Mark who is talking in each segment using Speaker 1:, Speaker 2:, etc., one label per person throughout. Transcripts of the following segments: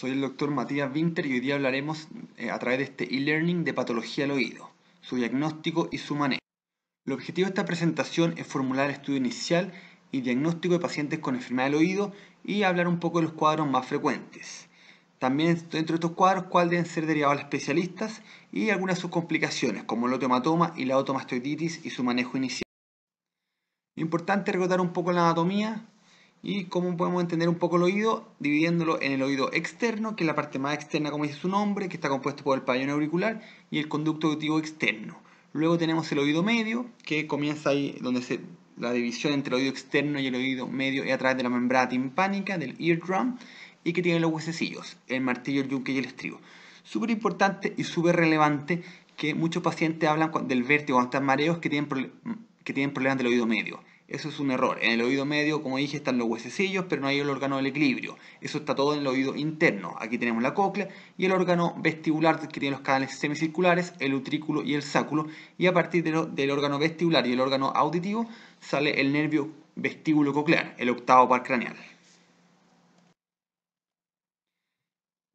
Speaker 1: Soy el doctor Matías Winter y hoy día hablaremos eh, a través de este e-learning de patología del oído, su diagnóstico y su manejo. El objetivo de esta presentación es formular el estudio inicial y diagnóstico de pacientes con enfermedad del oído y hablar un poco de los cuadros más frecuentes. También dentro de estos cuadros, cuál deben ser derivados a especialistas y algunas de sus complicaciones, como el otomatoma y la otomastoiditis y su manejo inicial. Importante recordar un poco la anatomía, ¿Y cómo podemos entender un poco el oído? Dividiéndolo en el oído externo, que es la parte más externa, como dice su nombre, que está compuesto por el pabellón auricular y el conducto auditivo externo. Luego tenemos el oído medio, que comienza ahí donde se, la división entre el oído externo y el oído medio es a través de la membrana timpánica, del eardrum, y que tiene los huesecillos, el martillo, el yunque y el estribo. Súper importante y súper relevante que muchos pacientes hablan del vértigo cuando están mareos que tienen problemas del oído medio eso es un error. En el oído medio, como dije, están los huesecillos, pero no hay el órgano del equilibrio. Eso está todo en el oído interno. Aquí tenemos la cóclea y el órgano vestibular que tiene los canales semicirculares, el utrículo y el sáculo. Y a partir del órgano vestibular y el órgano auditivo sale el nervio vestíbulo coclear, el octavo par craneal.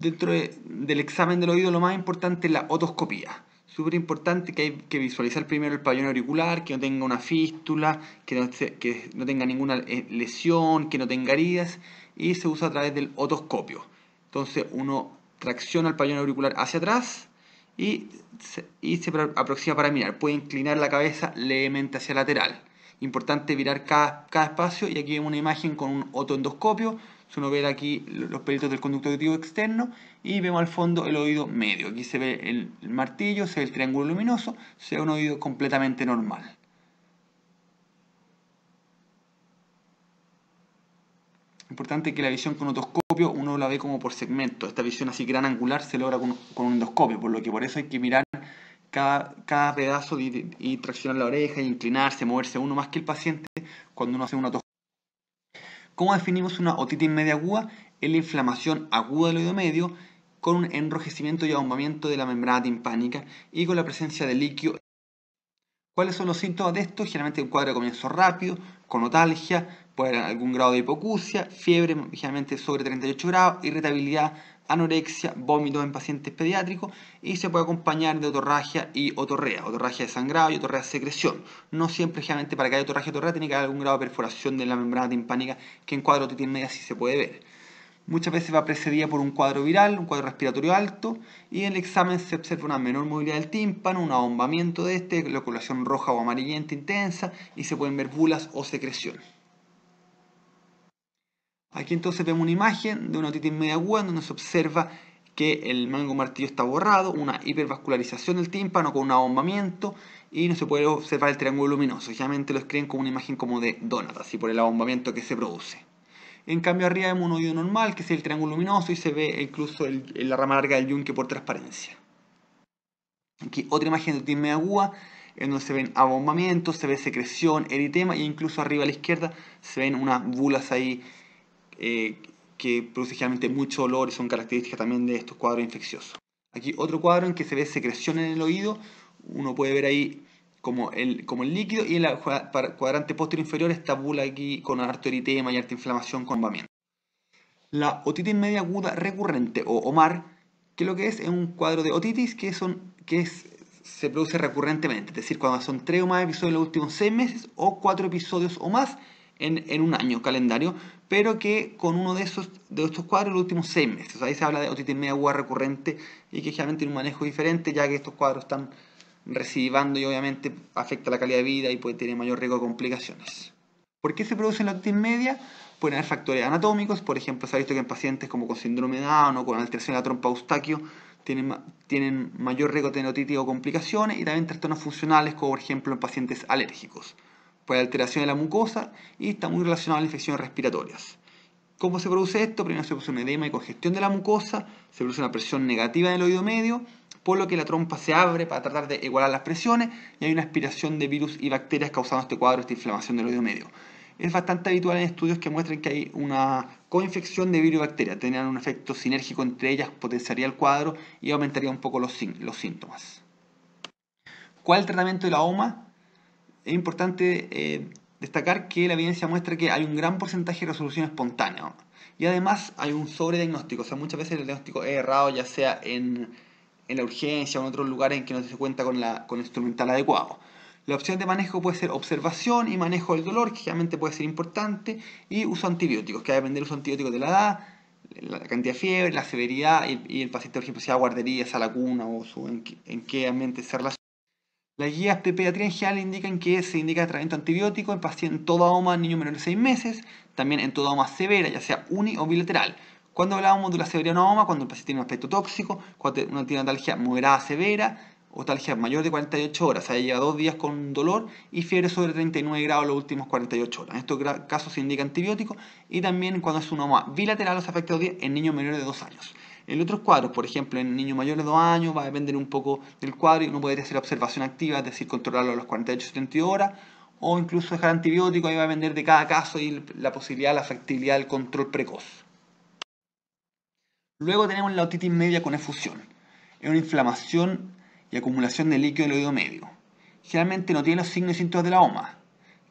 Speaker 1: Dentro del examen del oído lo más importante es la otoscopía súper importante que hay que visualizar primero el pabellón auricular, que no tenga una fístula, que no, que no tenga ninguna eh, lesión, que no tenga heridas, y se usa a través del otoscopio. Entonces uno tracciona el pabellón auricular hacia atrás y se, aproxima para mirar. Puede inclinar la cabeza levemente hacia lateral. Importante mirar cada, cada espacio y aquí vemos una imagen con un otoendoscopio uno ve aquí los pelitos del conducto auditivo externo y vemos al fondo el oído medio. Aquí se ve el martillo, se ve el triángulo luminoso, se ve un oído completamente normal. Importante que la visión con otoscopio uno la ve como por segmento. Esta visión así gran angular se logra con, un endoscopio, por lo que por eso hay que mirar cada, pedazo y, traccionar la oreja, inclinarse, moverse uno más que el paciente cuando uno hace un otoscopio. ¿Cómo definimos una otitis media aguda? Es la inflamación aguda del oído medio con un enrojecimiento y ahumamiento de la membrana timpánica y con la presencia de líquido. ¿Cuáles son los síntomas de esto? Generalmente un cuadro de comienzo rápido, con otalgia, puede haber algún grado de hipocucia, fiebre, generalmente sobre 38 grados, irritabilidad, anorexia, vómitos en pacientes pediátricos y se puede acompañar de otorragia y otorrea, otorragia de sangrado y otorrea de secreción. No siempre, generalmente, para que haya otorragia y otorrea tiene que haber algún grado de perforación de la membrana timpánica que en cuadro de media sí se puede ver. Muchas veces va precedida por un cuadro viral, un cuadro respiratorio alto, y en el examen se observa una menor movilidad del tímpano, un abombamiento de este, oculación roja o amarillenta intensa, y se pueden ver bulas o secreción. Aquí entonces vemos una imagen de una otitis media aguda donde se observa que el mango martillo está borrado, una hipervascularización del tímpano con un abombamiento y no se puede observar el triángulo luminoso. Generalmente lo creen como una imagen como de donut, así por el abombamiento que se produce. En cambio arriba vemos un oído normal, que es el triángulo luminoso, y se ve incluso el, la rama larga del yunque por transparencia. Aquí otra imagen de otitis media aguda, en donde se ven abombamientos, se ve secreción, eritema, e incluso arriba a la izquierda se ven unas bulas ahí eh, que produce generalmente mucho olor y son características también de estos cuadros infecciosos. Aquí otro cuadro en que se ve secreción en el oído, uno puede ver ahí como el, como el líquido y en el cuadrante posterior inferior esta bula aquí con arteritema y inflamación con vamiento. La otitis media aguda recurrente o OMAR, que lo que es es un cuadro de otitis que, son, que se produce recurrentemente, es decir, cuando son tres o más episodios en los últimos seis meses o cuatro episodios o más en, en un año calendario, pero que con uno de estos cuadros los últimos seis meses. ahí se habla de otitis media aguda recurrente y que generalmente tiene un manejo diferente, ya que estos cuadros están recidivando y obviamente afecta la calidad de vida y puede tener mayor riesgo de complicaciones. ¿Por qué se produce la otitis media? Pueden haber factores anatómicos, por ejemplo, se ha visto que en pacientes como con síndrome de Down o con alteración de la trompa eustaquio tienen, tienen mayor riesgo de tener otitis o complicaciones y también trastornos funcionales, como por ejemplo en pacientes alérgicos por alteración de la mucosa y está muy relacionado a las infecciones respiratorias. ¿Cómo se produce esto? Primero se produce un edema y congestión de la mucosa, se produce una presión negativa en el oído medio, por lo que la trompa se abre para tratar de igualar las presiones y hay una aspiración de virus y bacterias causando este cuadro, esta inflamación del oído medio. Es bastante habitual en estudios que muestren que hay una coinfección de virus y bacterias, tendrían un efecto sinérgico entre ellas, potenciaría el cuadro y aumentaría un poco los, los síntomas. ¿Cuál es el tratamiento de la OMA? es importante eh, destacar que la evidencia muestra que hay un gran porcentaje de resolución espontánea. Y además hay un sobrediagnóstico, o sea, muchas veces el diagnóstico es errado, ya sea en, la urgencia o en otros lugares en que no se cuenta con, la, con el instrumental adecuado. La opción de manejo puede ser observación y manejo del dolor, que realmente puede ser importante, y uso antibióticos, que va a depender del uso antibiótico de la edad, la cantidad de fiebre, la severidad y, el paciente, por ejemplo, si va a guardería, a la cuna o en, en qué ambiente se relaciona. Las guías de pediatría indican que se indica tratamiento antibiótico en pacientes en toda OMA niños menores de 6 meses, también en toda OMA severa, ya sea uni o bilateral. Cuando hablábamos de la severidad de una OMA, cuando el paciente tiene un aspecto tóxico, cuando tiene una talgia moderada severa, o talgia mayor de 48 horas, o sea, lleva dos días con dolor y fiebre sobre 39 grados los últimos 48 horas. En estos casos se indica antibiótico y también cuando es una OMA bilateral, los afecta dos días en niños menores de 2 años. En otros cuadros, por ejemplo, en niños mayores de 2 años, va a depender un poco del cuadro y uno podría hacer observación activa, es decir, controlarlo a las 48-72 horas, o incluso dejar antibiótico, ahí va a depender de cada caso y la posibilidad, la factibilidad del control precoz. Luego tenemos la otitis media con efusión. Es una inflamación y acumulación de líquido del oído medio. Generalmente no tiene los signos y síntomas de la OMA.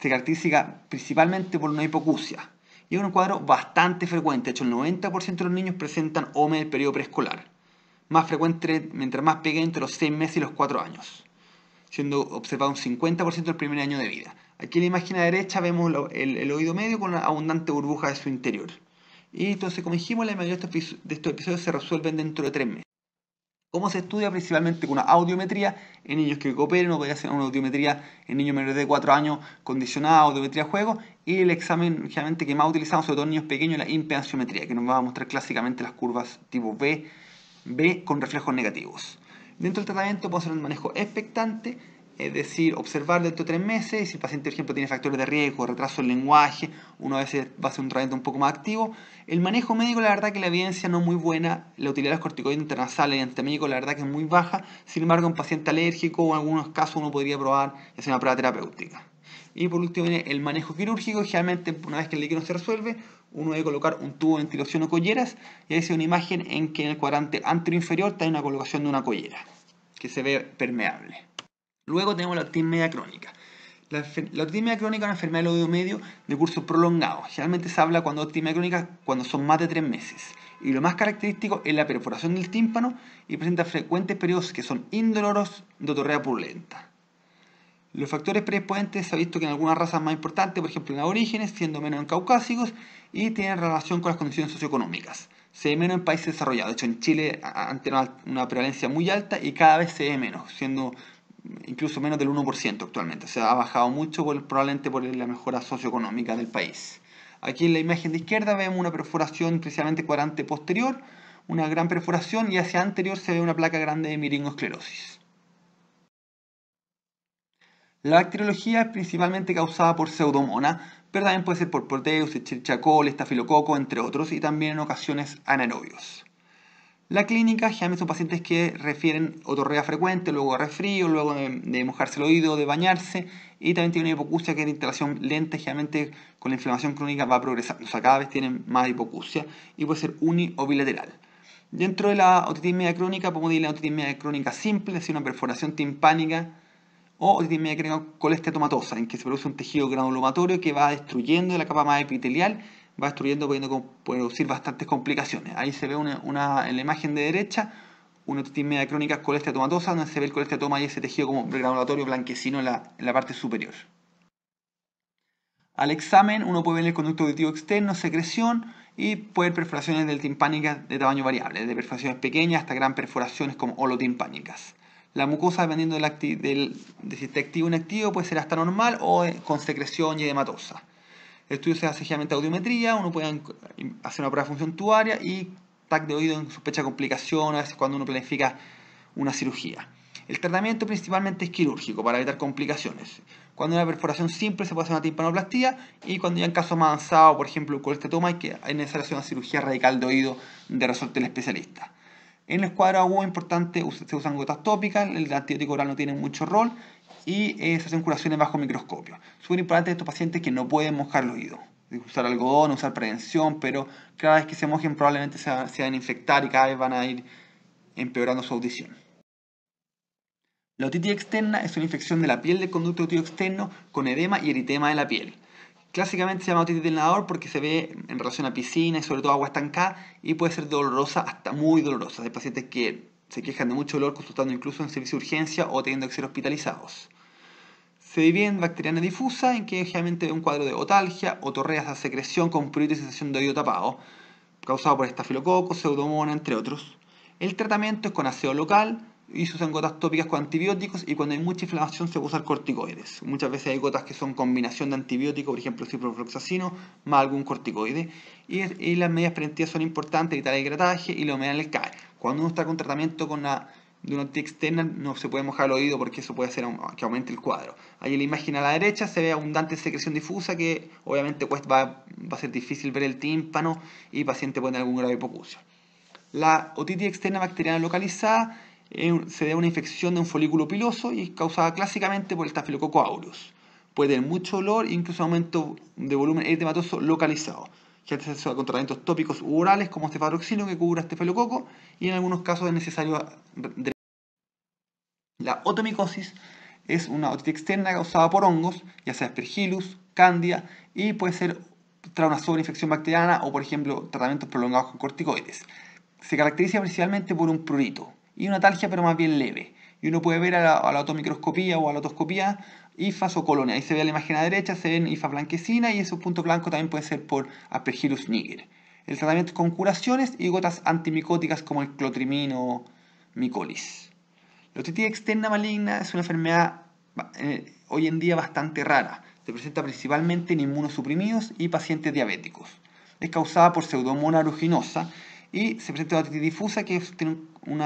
Speaker 1: Se caracteriza principalmente por una hipocusia y es un cuadro bastante frecuente. De hecho, el 90% de los niños presentan OME del periodo preescolar. Más frecuente mientras más pequeño, entre los 6 meses y los 4 años, siendo observado un 50% del primer año de vida. Aquí en la imagen a derecha vemos el, el oído medio con una abundante burbuja de su interior. Y entonces, como dijimos, la mayoría de estos episodios se resuelven dentro de 3 meses. ¿Cómo se estudia? Principalmente con una audiometría en niños que cooperen, o podría ser una audiometría en niños menores de 4 años condicionada, audiometría juego, y el examen que más utilizamos, sobre todo en niños pequeños, es la impedanciometría, que nos va a mostrar clásicamente las curvas tipo B, B con reflejos negativos. Dentro del tratamiento puedo hacer un manejo expectante, es decir, observar dentro de tres meses, si el paciente, por ejemplo, tiene factores de riesgo, retraso del lenguaje, uno a veces va a hacer un tratamiento un poco más activo. El manejo médico, la verdad que la evidencia no es muy buena, la utilidad de los corticoides internasales y antimédicos, la verdad que es muy baja, sin embargo, un paciente alérgico o en algunos casos uno podría probar, hacer una prueba terapéutica. Y por último viene el manejo quirúrgico. Generalmente, una vez que el líquido se resuelve, uno debe colocar un tubo de ventilación o colleras. Y ahí se una imagen en que en el cuadrante anterior inferior está una colocación de una collera que se ve permeable. Luego tenemos la media crónica. La, otitis media crónica es una enfermedad del oído medio de curso prolongado. Generalmente se habla cuando media crónica cuando son más de tres meses. Y lo más característico es la perforación del tímpano y presenta frecuentes periodos que son indoloros de otorrea purulenta. Los factores predisponentes se ha visto que en algunas razas más importantes, por ejemplo en aborígenes, siendo menos en caucásicos, y tienen relación con las condiciones socioeconómicas. Se ve menos en países desarrollados. De hecho, en Chile han una, una prevalencia muy alta y cada vez se ve menos, siendo incluso menos del 1% actualmente. O sea, ha bajado mucho probablemente por la mejora socioeconómica del país. Aquí en la imagen de izquierda vemos una perforación precisamente cuadrante posterior, una gran perforación y hacia anterior se ve una placa grande de miringosclerosis. La bacteriología es principalmente causada por pseudomona, pero también puede ser por proteus, chirchacol, estafilococo, entre otros, y también en ocasiones anaerobios. La clínica generalmente son pacientes que refieren otorrea frecuente, luego resfrío, luego de, mojarse el oído, de bañarse y también tiene una hipocucia que es de instalación lenta, generalmente con la inflamación crónica va progresando, o sea, cada vez tienen más hipocucia y puede ser uni o bilateral. Dentro de la otitis media crónica podemos decir la otitis media crónica simple, es decir, una perforación timpánica o otitis media crónica colesteatomatosa, en que se produce un tejido granulomatorio que va destruyendo la capa más epitelial va destruyendo, pudiendo producir bastantes complicaciones. Ahí se ve una, en la imagen de derecha una media crónica colesteatomatosa, donde se ve el colesteatoma y ese tejido como granulatorio blanquecino en la, en la parte superior. Al examen uno puede ver el conducto auditivo externo, secreción y puede ver perforaciones del timpánica de tamaño variable, de perforaciones pequeñas hasta gran perforaciones como holotimpánicas. La mucosa, dependiendo del, del de si está activo o inactivo, puede ser hasta normal o eh, con secreción y edematosa. El estudio se hace generalmente audiometría, uno puede hacer una prueba de función tubaria y TAC de oído en sospecha de complicaciones cuando uno planifica una cirugía. El tratamiento principalmente es quirúrgico para evitar complicaciones. Cuando hay una perforación simple se puede hacer una timpanoplastía y cuando ya en caso más avanzado, por ejemplo, toma, hay que es necesario hacer una cirugía radical de oído de resorte del especialista. En el cuadro es importante se usan gotas tópicas, el antibiótico oral no tiene mucho rol y eh, se hacen curaciones bajo microscopio. Súper importante estos pacientes que no pueden mojar los oídos. Usar algodón, usar prevención, pero cada vez que se mojen probablemente se, van a infectar y cada vez van a ir empeorando su audición. La otitis externa es una infección de la piel del conducto auditivo externo con edema y eritema de la piel. Clásicamente se llama otitis del nadador porque se ve en relación a piscina y sobre todo agua estancada y puede ser dolorosa hasta muy dolorosa. Hay pacientes que se quejan de mucho dolor consultando incluso en servicio de urgencia o teniendo que ser hospitalizados. Se divide en bacteriana difusa, en que generalmente un cuadro de otalgia o torreas de secreción con prurito y sensación de oído tapado, causado por estafilococos, pseudomona, entre otros. El tratamiento es con aseo local y se usan gotas tópicas con antibióticos y cuando hay mucha inflamación se usan corticoides. Muchas veces hay gotas que son combinación de antibióticos, por ejemplo ciprofloxacino, más algún corticoide. Y, las medidas preventivas son importantes, evitar el hidrataje y la humedad en el CAE. Cuando uno está con tratamiento con de una otitis externa no se puede mojar el oído porque eso puede hacer que aumente el cuadro. Ahí en la imagen a la derecha se ve abundante secreción difusa que obviamente pues, va, a ser difícil ver el tímpano y el paciente puede tener algún grado de hipocucio. La otitis externa bacteriana localizada eh, se debe a una infección de un folículo piloso y es causada clásicamente por el Staphylococcus aureus. Puede tener mucho olor e incluso aumento de volumen eritematoso localizado que hace acceso a tratamientos tópicos u orales como cefadoxino este que cubra este felococo y en algunos casos es necesario... La otomicosis es una otitis externa causada por hongos, ya sea aspergillus, candia, y puede ser tras una sobreinfección bacteriana o por ejemplo tratamientos prolongados con corticoides. Se caracteriza principalmente por un prurito y una talgia pero más bien leve y uno puede ver a la, a o a la otoscopía IFAs o colonia. Ahí se ve la imagen a la derecha, se ven IFAs blanquecinas y esos puntos blancos también pueden ser por Aspergillus niger. El tratamiento es con curaciones y gotas antimicóticas como el clotrimino micolis. La otitis externa maligna es una enfermedad eh, hoy en día bastante rara. Se presenta principalmente en inmunosuprimidos y pacientes diabéticos. Es causada por pseudomonas aeruginosa y se presenta una otitis difusa que tiene un un,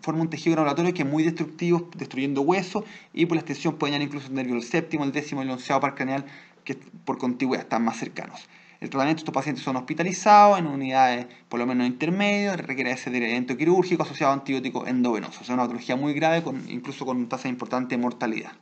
Speaker 1: forma un tejido granulatorio que es muy destructivo, destruyendo hueso y por la extensión puede dañar incluso el nervio séptimo, el décimo y el onceavo par craneal, que por contigüedad están más cercanos. El tratamiento de estos pacientes son hospitalizados en unidades por lo menos intermedias, requiere ese tratamiento quirúrgico asociado a antibióticos endovenosos. Es una patología muy grave, incluso con tasa importante de mortalidad.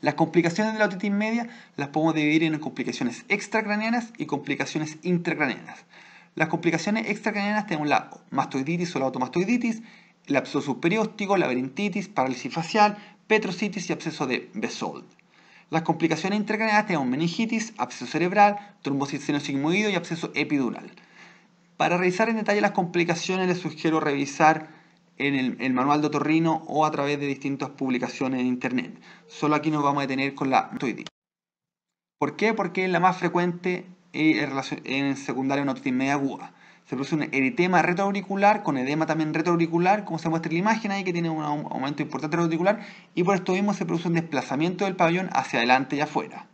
Speaker 1: Las complicaciones de la otitis media las podemos dividir en complicaciones extracranianas y complicaciones intracranianas las complicaciones extracranianas tenemos la mastoiditis o la automastoiditis, el absceso superióstico, laberintitis, parálisis facial, petrositis y absceso de Besold. Las complicaciones intracranianas tenemos meningitis, absceso cerebral, trombosis sigmoido y absceso epidural. Para revisar en detalle las complicaciones les sugiero revisar en el, manual de otorrino o a través de distintas publicaciones en internet. Solo aquí nos vamos a detener con la mastoiditis. ¿Por qué? Porque es la más frecuente y en secundaria una otitis media aguda. Se produce un eritema retroauricular con edema también retroauricular, como se muestra en la imagen ahí, que tiene un aumento importante retroauricular, y por esto mismo se produce un desplazamiento del pabellón hacia adelante y afuera.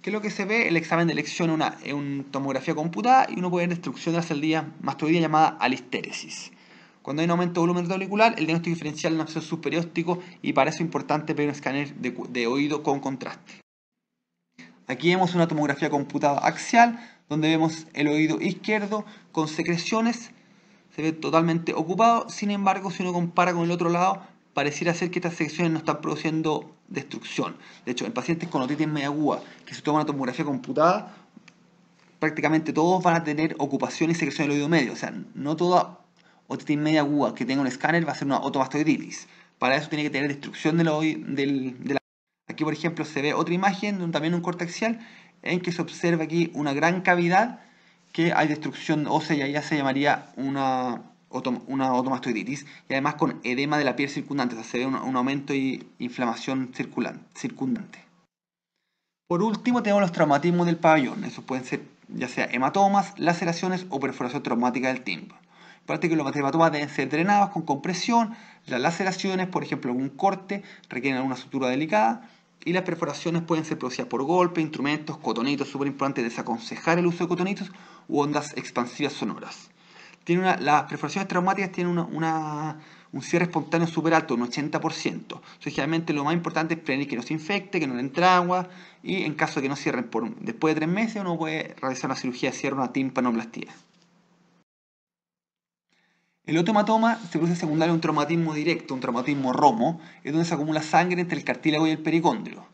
Speaker 1: ¿Qué es lo que se ve? El examen de elección una, una tomografía computada y uno puede ver destrucción de la más todavía llamada alistéresis. Cuando hay un aumento de volumen retroauricular, el diagnóstico diferencial es un absceso superióstico y para eso es importante pedir un escáner de oído con contraste. Aquí vemos una tomografía computada axial, donde vemos el oído izquierdo con secreciones, se ve totalmente ocupado, sin embargo si uno compara con el otro lado, pareciera ser que estas secreciones no están produciendo destrucción. De hecho, en pacientes con otitis media aguda, que se toma una tomografía computada, prácticamente todos van a tener ocupación y secreción del oído medio. O sea, no toda otitis media aguda que tenga un escáner va a ser una otomastoiditis. Para eso tiene que tener destrucción del, oído, del, de la Aquí, por ejemplo, se ve otra imagen, un, también un corte axial, en que se observa aquí una gran cavidad que hay destrucción ósea y ya se llamaría una, una otomastoiditis y además con edema de la piel circundante, o sea, se ve un, aumento y inflamación circundante. Por último tenemos los traumatismos del pabellón, esos pueden ser ya sea hematomas, laceraciones o perforación traumática del timbre. Aparte que los hematomas deben ser drenados con compresión, las laceraciones, por ejemplo, algún corte, requieren alguna sutura delicada, y las perforaciones pueden ser producidas por golpe, instrumentos, cotonitos, súper importante desaconsejar el uso de cotonitos u ondas expansivas sonoras. las perforaciones traumáticas tienen un cierre espontáneo súper alto, un 80%. Entonces, generalmente lo más importante es prevenir que no se infecte, que no le entre agua y en caso de que no cierren después de tres meses uno puede realizar una cirugía de cierre, una timpanoplastia. El otro hematoma se produce secundario a un traumatismo directo, un traumatismo romo, es donde se acumula sangre entre el cartílago y el pericóndrio.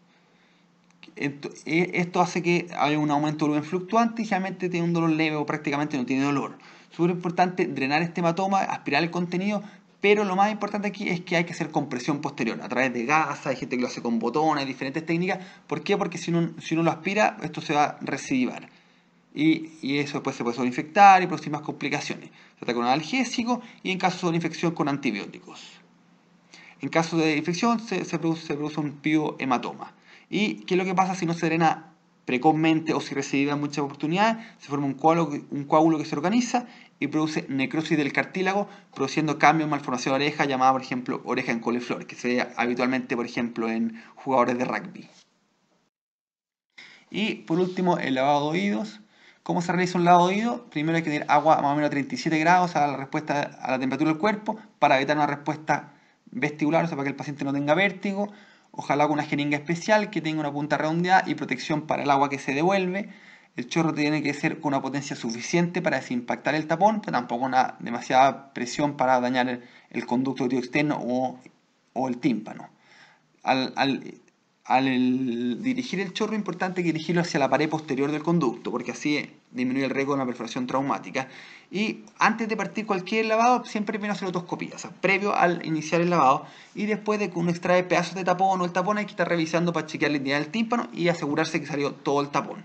Speaker 1: E-, esto hace que haya un aumento de volumen fluctuante y generalmente tiene un dolor leve o prácticamente no tiene dolor. Súper importante drenar este hematoma, aspirar el contenido, pero lo más importante aquí es que hay que hacer compresión posterior a través de gasa, hay gente que lo hace con botones, diferentes técnicas. ¿Por qué? Porque si uno, lo aspira, esto se va a recidivar. Y, eso después se puede sobreinfectar y producir más complicaciones trata con analgésico y en caso de infección con antibióticos. En caso de infección se, produce, un produce, un ¿Y qué es lo que pasa si no se drena precozmente o si recibe muchas oportunidades? Se forma un coágulo, que se organiza y produce necrosis del cartílago, produciendo cambios en malformación de oreja, llamada por ejemplo oreja en coliflor, que se ve habitualmente por ejemplo en jugadores de rugby. Y por último, el lavado de oídos ¿Cómo se realiza un lavado oído? Primero hay que tener agua a más o menos 37 grados a la respuesta a la temperatura del cuerpo para evitar una respuesta vestibular, o sea, para que el paciente no tenga vértigo. Ojalá con una jeringa especial que tenga una punta redondeada y protección para el agua que se devuelve. El chorro tiene que ser con una potencia suficiente para desimpactar el tapón, pero tampoco una demasiada presión para dañar el, conducto conducto externo o, el tímpano. Al, al al dirigir el chorro es importante dirigirlo hacia la pared posterior del conducto, porque así disminuye el riesgo de una perforación traumática. Y antes de partir cualquier lavado, siempre a hacer otoscopía, o sea, previo al iniciar el lavado, y después de que uno extrae pedazos de tapón o el tapón, hay que estar revisando para chequear la identidad del tímpano y asegurarse que salió todo el tapón.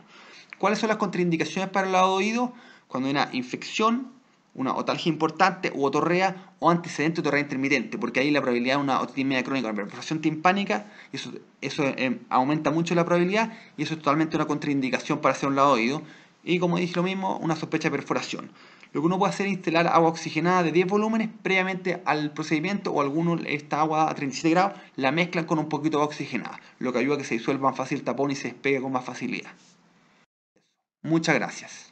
Speaker 1: ¿Cuáles son las contraindicaciones para el lavado de oído? Cuando hay una infección, una otalgia importante u otorrea o antecedente otorrea intermitente, porque ahí la probabilidad de una otitis crónica, una perforación timpánica, eso, eso eh, aumenta mucho la probabilidad y eso es totalmente una contraindicación para hacer un lado oído. Y como dije lo mismo, una sospecha de perforación. Lo que uno puede hacer es instalar agua oxigenada de 10 volúmenes previamente al procedimiento o alguno esta agua a 37 grados la mezclan con un poquito de agua oxigenada, lo que ayuda a que se disuelva más fácil el tapón y se despegue con más facilidad. Muchas gracias.